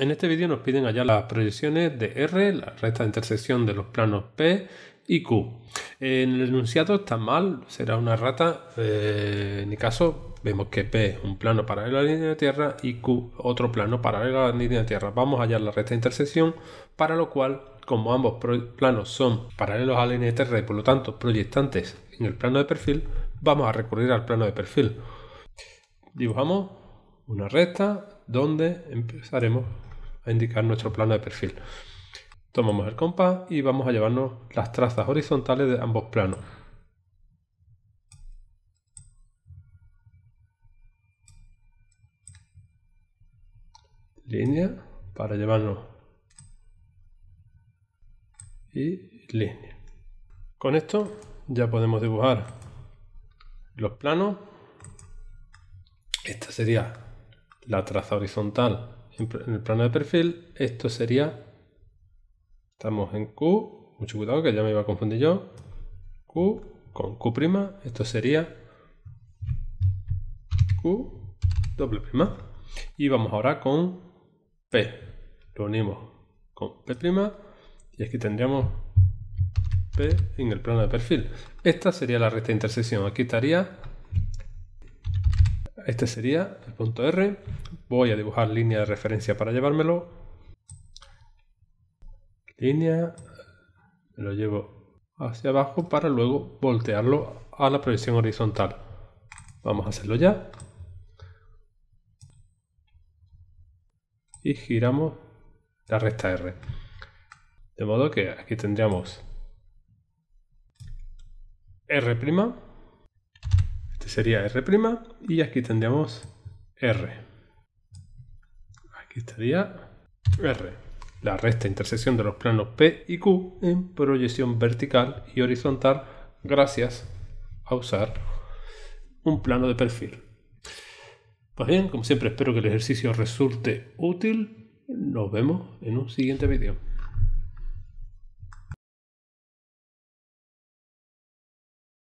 En este vídeo nos piden hallar las proyecciones de R, la recta de intersección de los planos P y Q. En el enunciado está mal, será una rata. Eh, en mi caso, vemos que P es un plano paralelo a la línea de tierra y Q otro plano paralelo a la línea de tierra. Vamos a hallar la recta de intersección, para lo cual, como ambos planos son paralelos a la línea de tierra y por lo tanto proyectantes en el plano de perfil, vamos a recurrir al plano de perfil. Dibujamos una recta donde empezaremos a indicar nuestro plano de perfil. Tomamos el compás y vamos a llevarnos las trazas horizontales de ambos planos. Línea para llevarnos y línea. Con esto ya podemos dibujar los planos. Esta sería la traza horizontal en el plano de perfil, esto sería, estamos en Q, mucho cuidado que ya me iba a confundir yo, Q con Q', esto sería Q doble prima. Y vamos ahora con P, lo unimos con P' y aquí tendríamos P en el plano de perfil. Esta sería la recta de intersección, aquí estaría, este sería el punto R Voy a dibujar línea de referencia para llevármelo. Línea. Me lo llevo hacia abajo para luego voltearlo a la proyección horizontal. Vamos a hacerlo ya. Y giramos la recta R. De modo que aquí tendríamos R', este sería R' y aquí tendríamos R. Aquí estaría R, la recta intersección de los planos P y Q en proyección vertical y horizontal gracias a usar un plano de perfil. Pues bien, como siempre espero que el ejercicio resulte útil. Nos vemos en un siguiente vídeo.